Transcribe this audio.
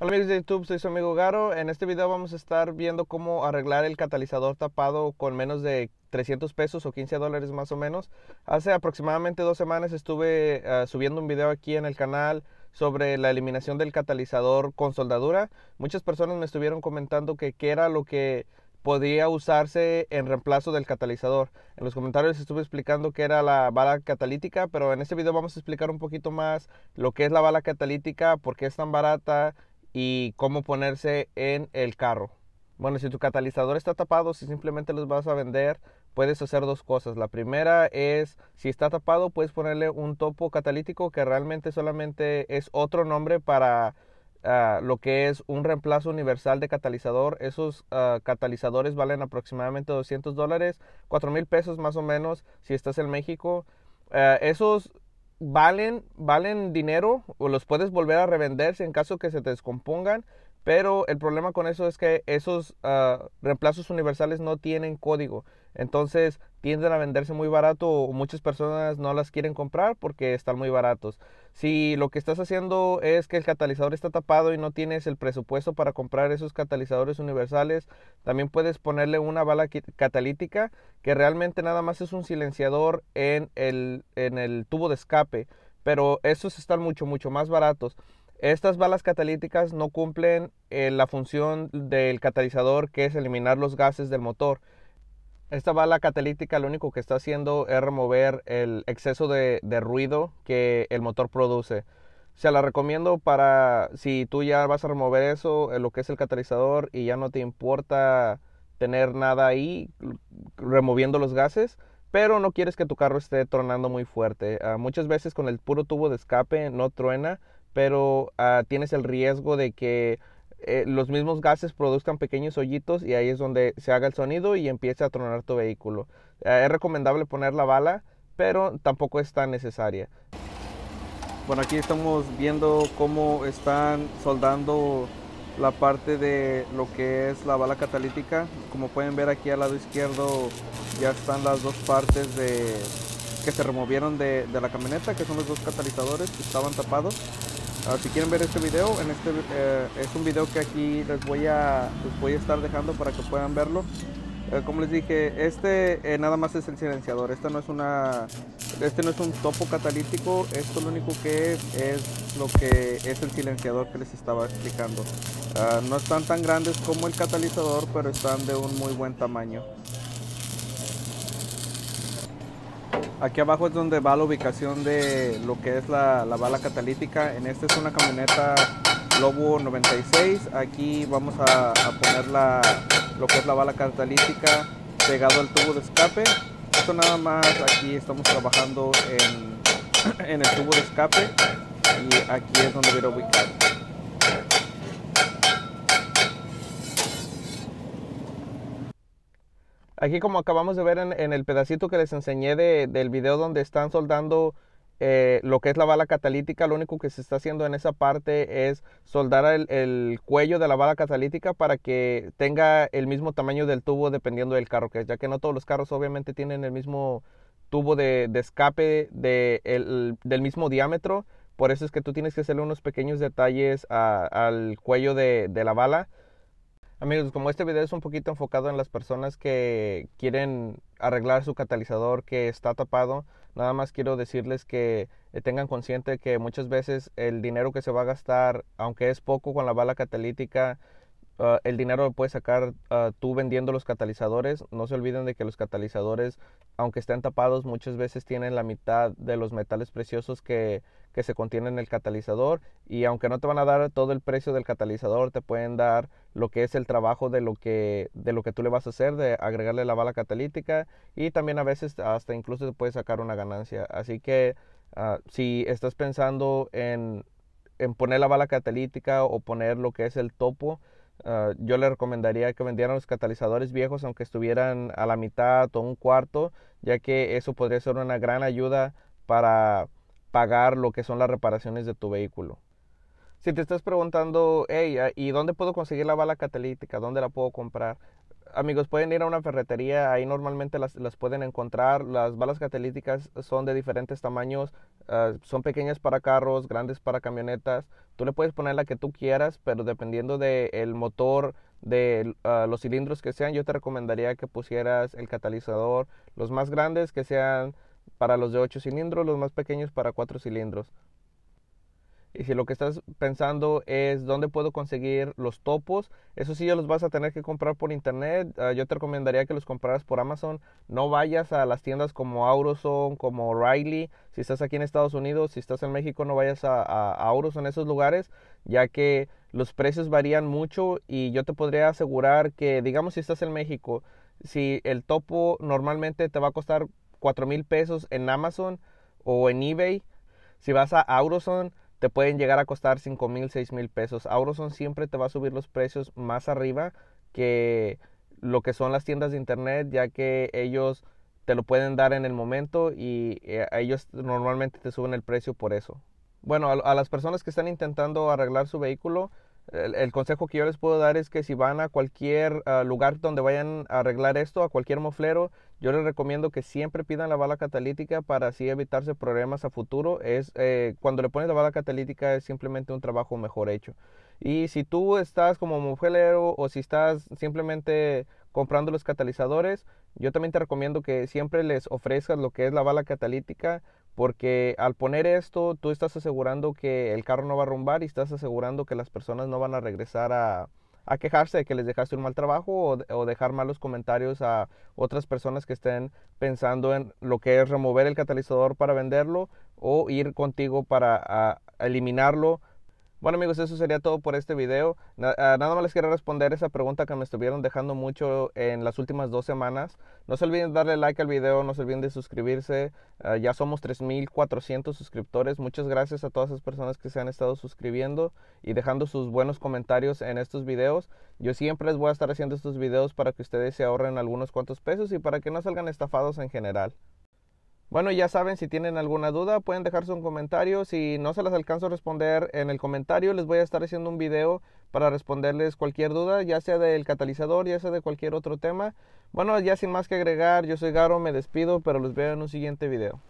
Hola amigos de YouTube, soy su amigo Garo. En este video vamos a estar viendo cómo arreglar el catalizador tapado con menos de 300 pesos o 15 dólares más o menos. Hace aproximadamente dos semanas estuve eh, subiendo un video aquí en el canal sobre la eliminación del catalizador con soldadura. Muchas personas me estuvieron comentando que qué era lo que podía usarse en reemplazo del catalizador. En los comentarios estuve explicando qué era la bala catalítica, pero en este video vamos a explicar un poquito más lo que es la bala catalítica, por qué es tan barata, y cómo ponerse en el carro. Bueno, si tu catalizador está tapado, si simplemente los vas a vender, puedes hacer dos cosas. La primera es, si está tapado, puedes ponerle un topo catalítico que realmente solamente es otro nombre para ah, lo que es un reemplazo universal de catalizador. Esos ah, catalizadores valen aproximadamente 200 dólares, 4 mil pesos más o menos si estás en México. Ah, esos valen, valen dinero o los puedes volver a revender en caso que se te descompongan, pero el problema con eso es que esos ah, reemplazos universales no tienen código. Entonces tienden a venderse muy barato o muchas personas no las quieren comprar porque están muy baratos. Si lo que estás haciendo es que el catalizador está tapado y no tienes el presupuesto para comprar esos catalizadores universales, también puedes ponerle una bala catalítica que realmente nada más es un silenciador en el, en el tubo de escape. Pero esos están mucho, mucho más baratos. Estas balas catalíticas no cumplen eh, la función del catalizador que es eliminar los gases del motor. Esta bala catalítica lo único que está haciendo es remover el exceso de, ruido que el motor produce. Se la recomiendo para si tú ya vas a remover eso, eh, lo que es el catalizador, y ya no te importa tener nada ahí removiendo los gases, pero no quieres que tu carro esté tronando muy fuerte. Ah, muchas veces con el puro tubo de escape no truena, pero ah, tienes el riesgo de que eh, los mismos gases produzcan pequeños hoyitos y ahí es donde se haga el sonido y empiece a tronar tu vehículo. Ah, es recomendable poner la bala, pero tampoco es tan necesaria. Bueno, aquí estamos viendo cómo están soldando la parte de lo que es la bala catalítica. Como pueden ver aquí al lado izquierdo ya están las dos partes de, que se removieron de la camioneta, que son los dos catalizadores que estaban tapados. Ah, si quieren ver este video, en este, eh, es un video que aquí les voy, a, voy a estar dejando para que puedan verlo. Eh, como les dije, este eh, nada más es el silenciador. Este no es, una, este no es un topo catalítico. Esto lo único que es es lo que es el silenciador que les estaba explicando. Ah, no están tan grandes como el catalizador, pero están de un muy buen tamaño. Aquí abajo es donde va la ubicación de lo que es la, bala catalítica. En esta es una camioneta Lobo 96. Aquí vamos a, poner lo que es la bala catalítica pegado al tubo de escape. Esto nada más aquí estamos trabajando en, en el tubo de escape y aquí es donde voy a ubicar. Aquí como acabamos de ver en, el pedacito que les enseñé del video donde están soldando eh, lo que es la bala catalítica, lo único que se está haciendo en esa parte es soldar el, cuello de la bala catalítica para que tenga el mismo tamaño del tubo dependiendo del carro que es, ya que no todos los carros obviamente tienen el mismo tubo de, escape del mismo diámetro, por eso es que tú tienes que hacerle unos pequeños detalles al cuello de la bala Amigos, como este video es un poquito enfocado en las personas que quieren arreglar su catalizador que está tapado, nada más quiero decirles que eh, tengan consciente que muchas veces el dinero que se va a gastar, aunque es poco con la bala catalítica, Ah, el dinero lo puedes sacar ah, tú vendiendo los catalizadores. No se olviden de que los catalizadores, aunque estén tapados, muchas veces tienen la mitad de los metales preciosos que, se contienen en el catalizador. Y aunque no te van a dar todo el precio del catalizador, te pueden dar lo que es el trabajo de lo que, de lo que tú le vas a hacer, de agregarle la bala catalítica. Y también a veces hasta incluso te puedes sacar una ganancia. Así que ah, si estás pensando en poner la bala catalítica o poner lo que es el topo, Ah, yo le recomendaría que vendieran los catalizadores viejos aunque estuvieran a la mitad o un cuarto, ya que eso podría ser una gran ayuda para pagar lo que son las reparaciones de tu vehículo. Si te estás preguntando, hey, ah, ¿y dónde puedo conseguir la bala catalítica? ¿Dónde la puedo comprar? amigos, pueden ir a una ferretería, ahí normalmente las, pueden encontrar. Las balas catalíticas son de diferentes tamaños, ah, son pequeñas para carros, grandes para camionetas. Tú le puedes poner la que tú quieras, pero dependiendo del el motor, de ah, los cilindros que sean, yo te recomendaría que pusieras el catalizador, los más grandes que sean para los de 8 cilindros, los más pequeños para 4 cilindros. Y si lo que estás pensando es dónde puedo conseguir los topos, eso sí ya los vas a tener que comprar por internet. Ah, yo te recomendaría que los compraras por Amazon. No vayas a las tiendas como Auroson, como Riley. Si estás aquí en Estados Unidos, si estás en México, no vayas a, a, Auroson, esos lugares, ya que los precios varían mucho y yo te podría asegurar que, digamos, si estás en México, si el topo normalmente te va a costar 4 mil pesos en Amazon o en eBay, si vas a Auroson, te pueden llegar a costar 5 mil, 6 mil pesos. Auroson siempre te va a subir los precios más arriba que lo que son las tiendas de internet, ya que ellos te lo pueden dar en el momento y eh, ellos normalmente te suben el precio por eso. Bueno, a las personas que están intentando arreglar su vehículo, el, consejo que yo les puedo dar es que si van a cualquier ah, lugar donde vayan a arreglar esto, a cualquier moflero, yo les recomiendo que siempre pidan la bala catalítica para así evitarse problemas a futuro. Es, eh, cuando le pones la bala catalítica es simplemente un trabajo mejor hecho. Y si tú estás como moflero o si estás simplemente comprando los catalizadores, yo también te recomiendo que siempre les ofrezcas lo que es la bala catalítica porque al poner esto, tú estás asegurando que el carro no va a rumbar y estás asegurando que las personas no van a regresar a, quejarse de que les dejaste un mal trabajo o, dejar malos comentarios a otras personas que estén pensando en lo que es remover el catalizador para venderlo o ir contigo para eliminarlo bueno amigos, eso sería todo por este video. Ah, nada más les quiero responder esa pregunta que me estuvieron dejando mucho en las últimas dos semanas. No se olviden de darle like al video, no se olviden de suscribirse. Ah, ya somos 3.400 suscriptores. Muchas gracias a todas esas personas que se han estado suscribiendo y dejando sus buenos comentarios en estos videos. Yo siempre les voy a estar haciendo estos videos para que ustedes se ahorren algunos cuantos pesos y para que no salgan estafados en general. Bueno, ya saben, si tienen alguna duda pueden dejarse un comentario. Si no se las alcanzo a responder en el comentario, les voy a estar haciendo un video para responderles cualquier duda, ya sea del catalizador, ya sea de cualquier otro tema. Bueno, ya sin más que agregar, yo soy Garo, me despido, pero los veo en un siguiente video.